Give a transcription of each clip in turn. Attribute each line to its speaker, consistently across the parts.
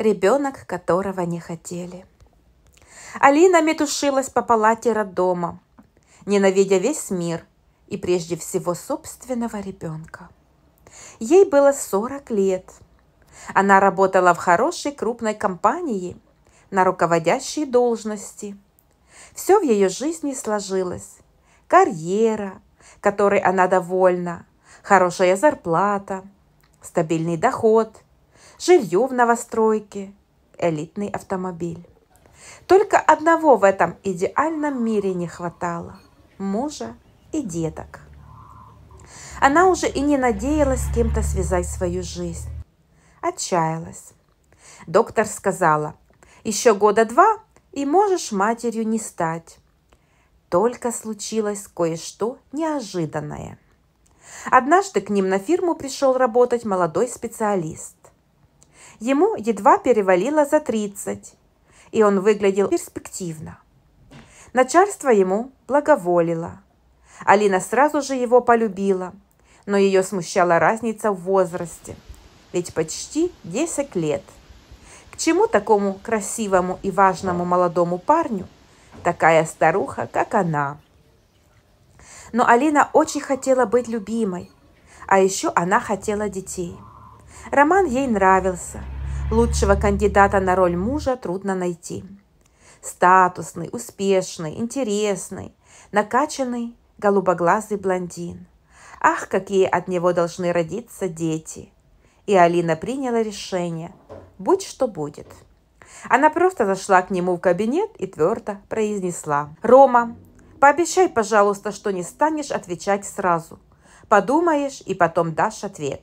Speaker 1: ребенок которого не хотели. Алина метушилась по палате роддома, ненавидя весь мир и прежде всего собственного ребенка. Ей было 40 лет. Она работала в хорошей крупной компании на руководящей должности. Все в ее жизни сложилось. Карьера, которой она довольна, хорошая зарплата, стабильный доход – жилье в новостройке, элитный автомобиль. Только одного в этом идеальном мире не хватало – мужа и деток. Она уже и не надеялась с кем-то связать свою жизнь. Отчаялась. Доктор сказала, еще года два и можешь матерью не стать. Только случилось кое-что неожиданное. Однажды к ним на фирму пришел работать молодой специалист. Ему едва перевалило за 30, и он выглядел перспективно. Начальство ему благоволило. Алина сразу же его полюбила, но ее смущала разница в возрасте, ведь почти 10 лет. К чему такому красивому и важному молодому парню такая старуха, как она? Но Алина очень хотела быть любимой, а еще она хотела детей. Роман ей нравился – Лучшего кандидата на роль мужа трудно найти. Статусный, успешный, интересный, накачанный, голубоглазый блондин. Ах, какие от него должны родиться дети! И Алина приняла решение. Будь что будет. Она просто зашла к нему в кабинет и твердо произнесла. «Рома, пообещай, пожалуйста, что не станешь отвечать сразу. Подумаешь и потом дашь ответ».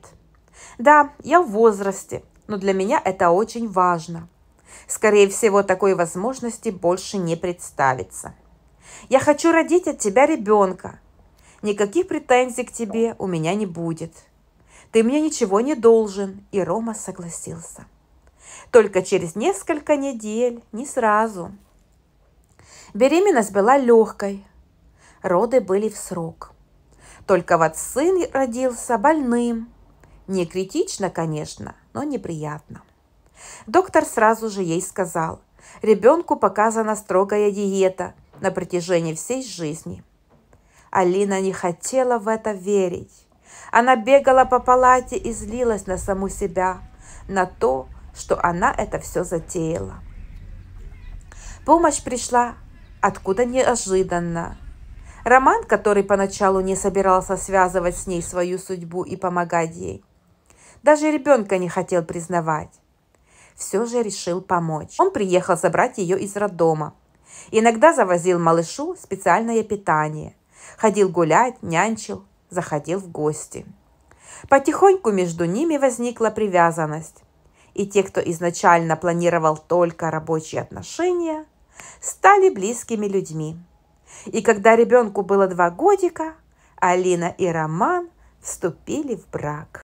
Speaker 1: «Да, я в возрасте, но для меня это очень важно. Скорее всего, такой возможности больше не представится. Я хочу родить от тебя ребенка. Никаких претензий к тебе у меня не будет. Ты мне ничего не должен. И Рома согласился. Только через несколько недель, не сразу. Беременность была легкой. Роды были в срок. Только вот сын родился больным, не критично, конечно, но неприятно. Доктор сразу же ей сказал, ребенку показана строгая диета на протяжении всей жизни. Алина не хотела в это верить. Она бегала по палате и злилась на саму себя, на то, что она это все затеяла. Помощь пришла откуда неожиданно. Роман, который поначалу не собирался связывать с ней свою судьбу и помогать ей, даже ребенка не хотел признавать. Все же решил помочь. Он приехал забрать ее из роддома. Иногда завозил малышу специальное питание. Ходил гулять, нянчил, заходил в гости. Потихоньку между ними возникла привязанность. И те, кто изначально планировал только рабочие отношения, стали близкими людьми. И когда ребенку было два годика, Алина и Роман вступили в брак.